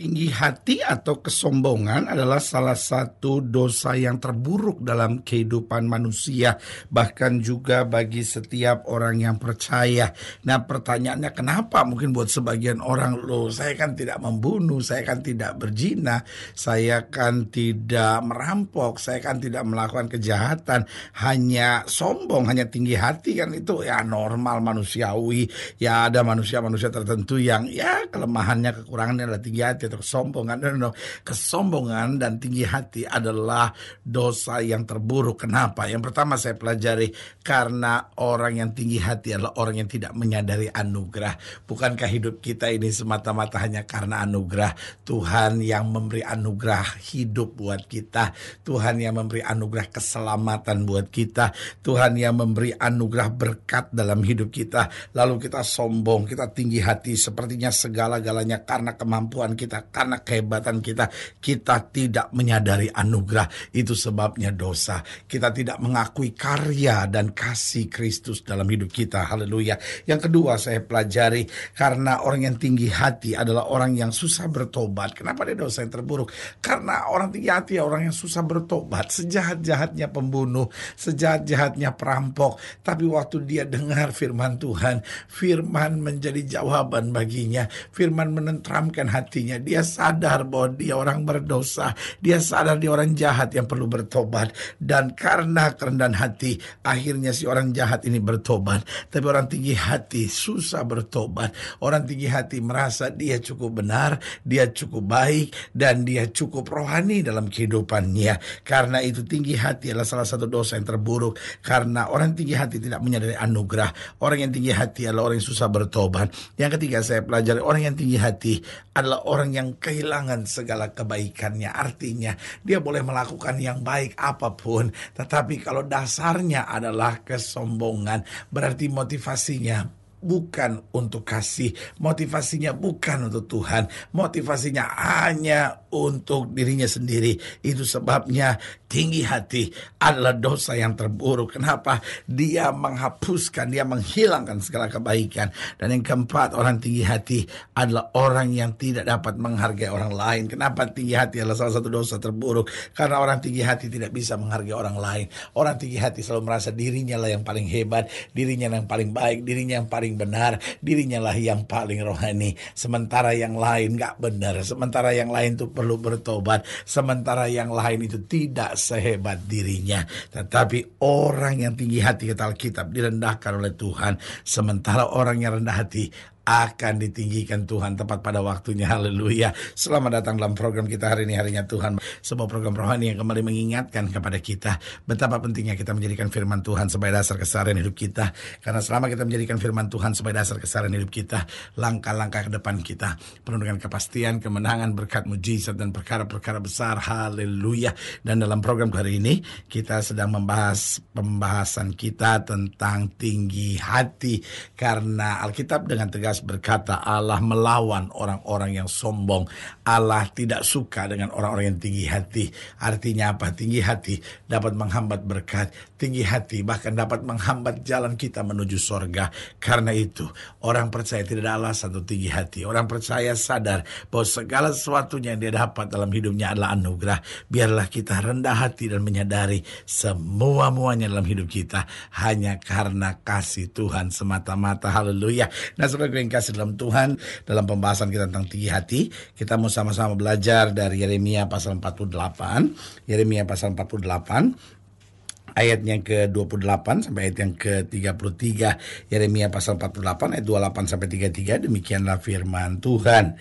Tinggi hati atau kesombongan adalah salah satu dosa yang terburuk dalam kehidupan manusia, bahkan juga bagi setiap orang yang percaya. Nah, pertanyaannya, kenapa mungkin buat sebagian orang, "Loh, saya kan tidak membunuh, saya kan tidak berzina, saya kan tidak merampok, saya kan tidak melakukan kejahatan, hanya sombong, hanya tinggi hati kan itu ya normal manusiawi, ya ada manusia-manusia tertentu yang ya kelemahannya, kekurangannya adalah tinggi hati." itu kesombongan. No, no, no. Kesombongan dan tinggi hati adalah dosa yang terburuk. Kenapa? Yang pertama saya pelajari karena orang yang tinggi hati adalah orang yang tidak menyadari anugerah. Bukankah hidup kita ini semata-mata hanya karena anugerah Tuhan yang memberi anugerah hidup buat kita, Tuhan yang memberi anugerah keselamatan buat kita, Tuhan yang memberi anugerah berkat dalam hidup kita. Lalu kita sombong, kita tinggi hati sepertinya segala-galanya karena kemampuan kita karena kehebatan kita kita tidak menyadari anugerah itu sebabnya dosa kita tidak mengakui karya dan kasih Kristus dalam hidup kita haleluya yang kedua saya pelajari karena orang yang tinggi hati adalah orang yang susah bertobat kenapa dia dosa yang terburuk karena orang tinggi hati ya orang yang susah bertobat sejahat-jahatnya pembunuh sejahat-jahatnya perampok tapi waktu dia dengar firman Tuhan firman menjadi jawaban baginya firman menentramkan hatinya dia sadar bahwa dia orang berdosa, dia sadar dia orang jahat yang perlu bertobat dan karena kerendahan hati akhirnya si orang jahat ini bertobat. Tapi orang tinggi hati susah bertobat. Orang tinggi hati merasa dia cukup benar, dia cukup baik dan dia cukup rohani dalam kehidupannya. Karena itu tinggi hati adalah salah satu dosa yang terburuk karena orang tinggi hati tidak menyadari anugerah. Orang yang tinggi hati adalah orang yang susah bertobat. Yang ketiga saya pelajari orang yang tinggi hati adalah orang yang yang kehilangan segala kebaikannya. Artinya, dia boleh melakukan yang baik apapun, tetapi kalau dasarnya adalah kesombongan, berarti motivasinya bukan untuk kasih, motivasinya bukan untuk Tuhan, motivasinya hanya untuk dirinya sendiri. Itu sebabnya tinggi hati adalah dosa yang terburuk. Kenapa? Dia menghapuskan, dia menghilangkan segala kebaikan. Dan yang keempat, orang tinggi hati adalah orang yang tidak dapat menghargai orang lain. Kenapa tinggi hati adalah salah satu dosa terburuk? Karena orang tinggi hati tidak bisa menghargai orang lain. Orang tinggi hati selalu merasa dirinya lah yang paling hebat, dirinya yang paling baik, dirinya yang paling paling benar, dirinya lah yang paling rohani. Sementara yang lain nggak benar, sementara yang lain tuh perlu bertobat, sementara yang lain itu tidak sehebat dirinya. Tetapi orang yang tinggi hati kata Alkitab direndahkan oleh Tuhan, sementara orang yang rendah hati akan ditinggikan Tuhan tepat pada waktunya. Haleluya. Selamat datang dalam program kita hari ini harinya Tuhan. Sebuah program rohani yang kembali mengingatkan kepada kita betapa pentingnya kita menjadikan firman Tuhan sebagai dasar keseharian hidup kita. Karena selama kita menjadikan firman Tuhan sebagai dasar keseharian hidup kita, langkah-langkah ke depan kita penuh dengan kepastian, kemenangan, berkat mujizat dan perkara-perkara besar. Haleluya. Dan dalam program hari ini kita sedang membahas pembahasan kita tentang tinggi hati karena Alkitab dengan tegas berkata Allah melawan orang-orang yang sombong. Allah tidak suka dengan orang-orang yang tinggi hati. Artinya apa? Tinggi hati dapat menghambat berkat. Tinggi hati bahkan dapat menghambat jalan kita menuju sorga. Karena itu orang percaya tidak ada alasan untuk tinggi hati. Orang percaya sadar bahwa segala sesuatunya yang dia dapat dalam hidupnya adalah anugerah. Biarlah kita rendah hati dan menyadari semua-muanya dalam hidup kita hanya karena kasih Tuhan semata-mata. Haleluya. Nah, sebagai yang kasih dalam Tuhan dalam pembahasan kita tentang tinggi hati kita mau sama-sama belajar dari Yeremia pasal 48 Yeremia pasal 48 ayat yang ke-28 sampai ayat yang ke-33 Yeremia pasal 48 ayat 28 sampai 33 demikianlah firman Tuhan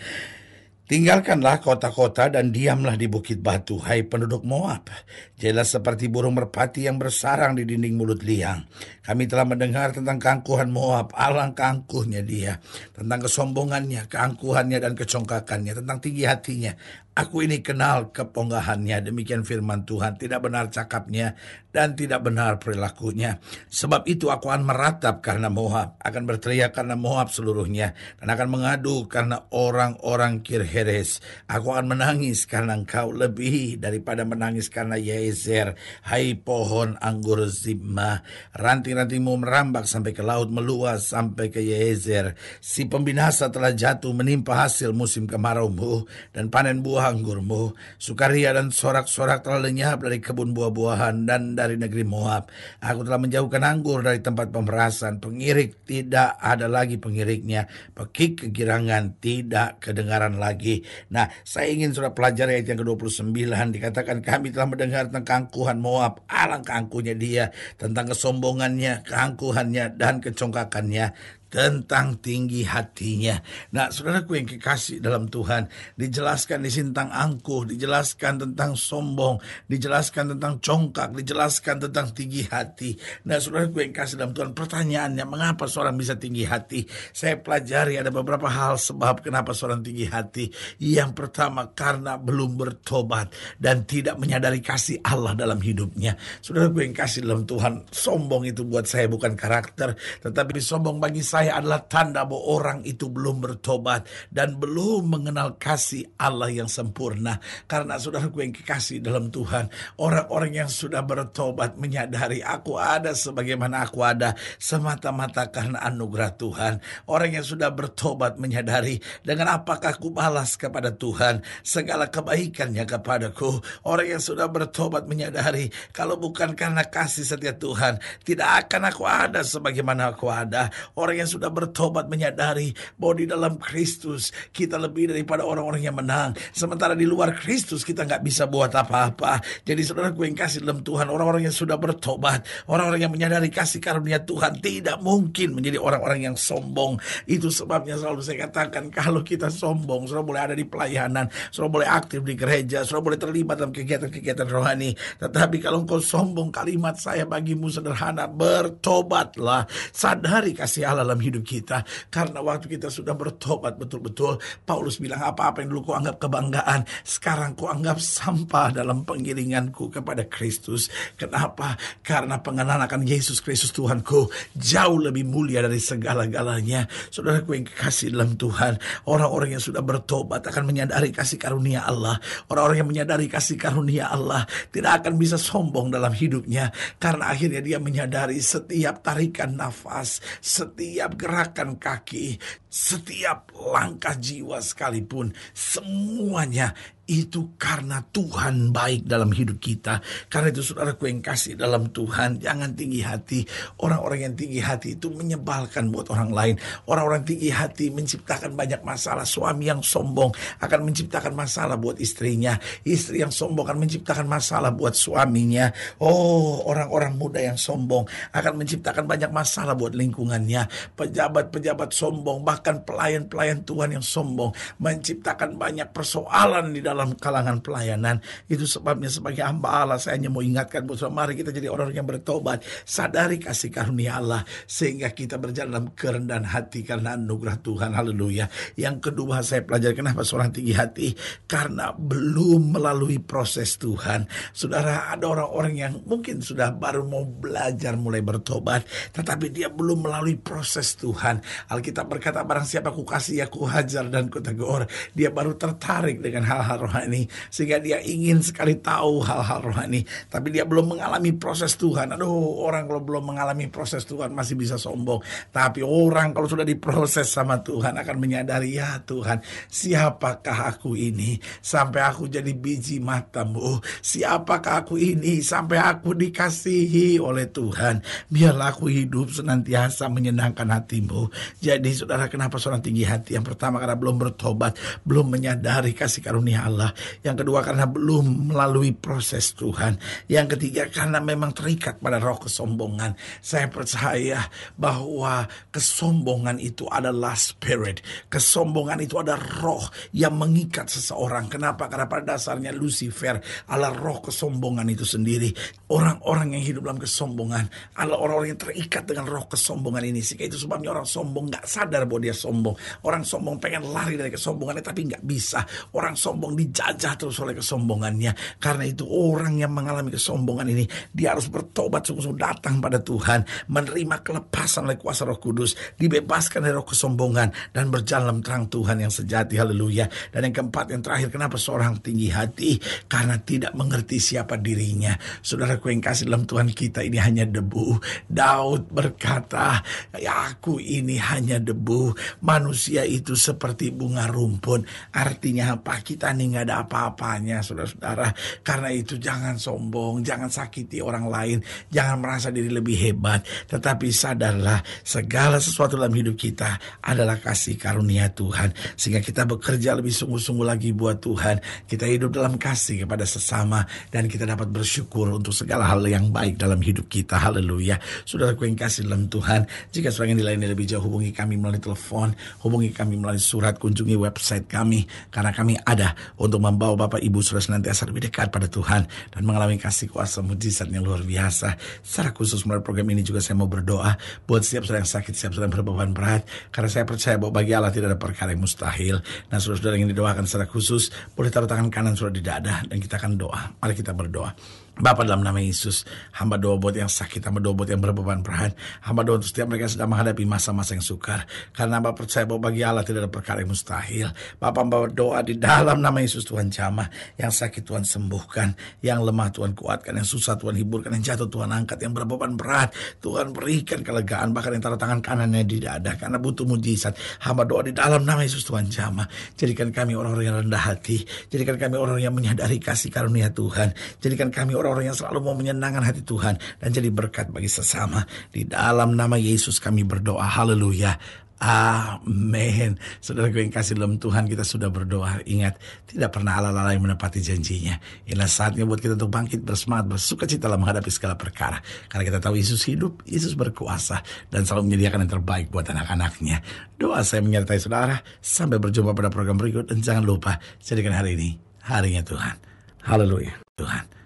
Tinggalkanlah kota-kota dan diamlah di bukit batu, hai penduduk Moab. Jelas seperti burung merpati yang bersarang di dinding mulut liang. Kami telah mendengar tentang keangkuhan Moab, alang keangkuhnya dia. Tentang kesombongannya, keangkuhannya, dan kecongkakannya. Tentang tinggi hatinya, Aku ini kenal kepongahannya demikian firman Tuhan. Tidak benar cakapnya dan tidak benar perilakunya. Sebab itu aku akan meratap karena Moab, akan berteriak karena Moab seluruhnya, dan akan mengadu karena orang-orang Kirheres. Aku akan menangis karena engkau lebih daripada menangis karena Yezer. Hai pohon anggur Zimma, ranting-rantingmu merambak sampai ke laut meluas sampai ke Yezer. Si pembinasa telah jatuh menimpa hasil musim kemaraumu dan panen buah Anggurmu, Sukaria dan sorak-sorak telah lenyap dari kebun buah-buahan dan dari negeri Moab. Aku telah menjauhkan anggur dari tempat pemerasan. Pengirik tidak ada lagi pengiriknya. Pekik kegirangan tidak kedengaran lagi. Nah, saya ingin surat pelajari ayat yang ke-29. Dikatakan kami telah mendengar tentang keangkuhan Moab. Alang keangkuhnya dia. Tentang kesombongannya, keangkuhannya, dan kecongkakannya tentang tinggi hatinya. Nah, saudaraku yang kekasih dalam Tuhan, dijelaskan di sintang angkuh, dijelaskan tentang sombong, dijelaskan tentang congkak, dijelaskan tentang tinggi hati. Nah, saudaraku yang kasih dalam Tuhan, pertanyaannya mengapa seorang bisa tinggi hati? Saya pelajari ada beberapa hal sebab kenapa seorang tinggi hati. Yang pertama karena belum bertobat dan tidak menyadari kasih Allah dalam hidupnya. Saudaraku yang kasih dalam Tuhan, sombong itu buat saya bukan karakter, tetapi sombong bagi saya saya adalah tanda bahwa orang itu belum bertobat dan belum mengenal kasih Allah yang sempurna. Karena gue yang kekasih dalam Tuhan, orang-orang yang sudah bertobat menyadari aku ada sebagaimana aku ada semata-mata karena anugerah Tuhan. Orang yang sudah bertobat menyadari dengan apakah aku balas kepada Tuhan segala kebaikannya kepadaku. Orang yang sudah bertobat menyadari kalau bukan karena kasih setia Tuhan, tidak akan aku ada sebagaimana aku ada. Orang yang sudah bertobat menyadari bahwa di dalam Kristus kita lebih daripada orang-orang yang menang. Sementara di luar Kristus kita nggak bisa buat apa-apa. Jadi saudara gue yang kasih dalam Tuhan, orang-orang yang sudah bertobat, orang-orang yang menyadari kasih karunia Tuhan tidak mungkin menjadi orang-orang yang sombong. Itu sebabnya selalu saya katakan kalau kita sombong, saudara boleh ada di pelayanan, saudara boleh aktif di gereja, saudara boleh terlibat dalam kegiatan-kegiatan rohani. Tetapi kalau engkau sombong, kalimat saya bagimu sederhana, bertobatlah, sadari kasih Allah dalam hidup kita. Karena waktu kita sudah bertobat betul-betul, Paulus bilang apa-apa yang dulu ku anggap kebanggaan, sekarang ku anggap sampah dalam penggiringanku kepada Kristus. Kenapa? Karena pengenalan akan Yesus Kristus Tuhanku jauh lebih mulia dari segala-galanya. saudara Saudaraku yang kasih dalam Tuhan, orang-orang yang sudah bertobat akan menyadari kasih karunia Allah. Orang-orang yang menyadari kasih karunia Allah tidak akan bisa sombong dalam hidupnya karena akhirnya dia menyadari setiap tarikan nafas, setiap setiap gerakan kaki, setiap langkah jiwa sekalipun, semuanya itu karena Tuhan baik dalam hidup kita. Karena itu saudara ku yang kasih dalam Tuhan, jangan tinggi hati. Orang-orang yang tinggi hati itu menyebalkan buat orang lain. Orang-orang tinggi hati menciptakan banyak masalah. Suami yang sombong akan menciptakan masalah buat istrinya. Istri yang sombong akan menciptakan masalah buat suaminya. Oh, orang-orang muda yang sombong akan menciptakan banyak masalah buat lingkungannya. Pejabat-pejabat sombong, bahkan pelayan-pelayan Tuhan yang sombong menciptakan banyak persoalan di dalam dalam kalangan pelayanan. Itu sebabnya sebagai hamba Allah saya hanya mau ingatkan buat mari kita jadi orang yang bertobat, sadari kasih karunia Allah sehingga kita berjalan dalam kerendahan hati karena anugerah Tuhan. Haleluya. Yang kedua saya pelajari kenapa seorang tinggi hati karena belum melalui proses Tuhan. Saudara ada orang-orang yang mungkin sudah baru mau belajar mulai bertobat tetapi dia belum melalui proses Tuhan. Alkitab berkata barang siapa ku kasih ya ku hajar dan ku tegur. Dia baru tertarik dengan hal-hal rohani sehingga dia ingin sekali tahu hal-hal rohani tapi dia belum mengalami proses Tuhan aduh orang kalau belum mengalami proses Tuhan masih bisa sombong tapi orang kalau sudah diproses sama Tuhan akan menyadari ya Tuhan siapakah aku ini sampai aku jadi biji matamu siapakah aku ini sampai aku dikasihi oleh Tuhan biarlah aku hidup senantiasa menyenangkan hatimu jadi saudara kenapa seorang tinggi hati yang pertama karena belum bertobat belum menyadari kasih karunia Allah, yang kedua karena belum melalui proses Tuhan, yang ketiga karena memang terikat pada roh kesombongan. Saya percaya bahwa kesombongan itu adalah spirit, kesombongan itu ada roh yang mengikat seseorang. Kenapa? Karena pada dasarnya Lucifer adalah roh kesombongan itu sendiri. Orang-orang yang hidup dalam kesombongan, ala orang-orang yang terikat dengan roh kesombongan ini. Sehingga itu sebabnya orang sombong nggak sadar bahwa dia sombong. Orang sombong pengen lari dari kesombongannya tapi nggak bisa. Orang sombong dijajah terus oleh kesombongannya. Karena itu orang yang mengalami kesombongan ini dia harus bertobat sungguh-sungguh datang pada Tuhan, menerima kelepasan oleh kuasa Roh Kudus, dibebaskan dari roh kesombongan dan berjalan dalam terang Tuhan yang sejati. Haleluya. Dan yang keempat yang terakhir kenapa seorang tinggi hati? Karena tidak mengerti siapa dirinya. Saudaraku yang kasih dalam Tuhan kita ini hanya debu. Daud berkata, ya aku ini hanya debu. Manusia itu seperti bunga rumput Artinya apa? Kita ini nggak ada apa-apanya saudara-saudara karena itu jangan sombong jangan sakiti orang lain jangan merasa diri lebih hebat tetapi sadarlah segala sesuatu dalam hidup kita adalah kasih karunia Tuhan sehingga kita bekerja lebih sungguh-sungguh lagi buat Tuhan kita hidup dalam kasih kepada sesama dan kita dapat bersyukur untuk segala hal yang baik dalam hidup kita haleluya sudah yang kasih dalam Tuhan jika saudara yang dilayani lebih jauh hubungi kami melalui telepon hubungi kami melalui surat kunjungi website kami karena kami ada untuk membawa Bapak Ibu Saudara senantiasa lebih dekat pada Tuhan dan mengalami kasih kuasa mujizat yang luar biasa. Secara khusus melalui program ini juga saya mau berdoa buat setiap saudara yang sakit, setiap saudara yang berbeban berat karena saya percaya bahwa bagi Allah tidak ada perkara yang mustahil. Nah, saudara-saudara yang didoakan secara khusus boleh taruh tangan kanan saudara di dada dan kita akan doa. Mari kita berdoa. Bapak dalam nama Yesus, hamba doa buat yang sakit, hamba doa buat yang berbeban berat, hamba doa untuk setiap mereka sedang menghadapi masa-masa yang sukar. Karena hamba percaya bahwa bagi Allah tidak ada perkara yang mustahil. Bapak membawa doa di dalam nama Yesus Tuhan jamah, yang sakit Tuhan sembuhkan, yang lemah Tuhan kuatkan, yang susah Tuhan hiburkan, yang jatuh Tuhan angkat, yang berbeban berat Tuhan berikan kelegaan, bahkan yang taruh tangan kanannya di dada karena butuh mujizat. Hamba doa di dalam nama Yesus Tuhan jamah, jadikan kami orang-orang yang rendah hati, jadikan kami orang yang menyadari kasih karunia Tuhan, jadikan kami orang orang yang selalu mau menyenangkan hati Tuhan dan jadi berkat bagi sesama. Di dalam nama Yesus kami berdoa. Haleluya. Amin. Saudara gue yang kasih dalam Tuhan kita sudah berdoa. Ingat, tidak pernah ala lalai menepati janjinya. Inilah saatnya buat kita untuk bangkit bersemangat, bersuka cita dalam menghadapi segala perkara. Karena kita tahu Yesus hidup, Yesus berkuasa, dan selalu menyediakan yang terbaik buat anak-anaknya. Doa saya menyertai saudara. Sampai berjumpa pada program berikut. Dan jangan lupa, jadikan hari ini harinya Tuhan. Haleluya. Tuhan.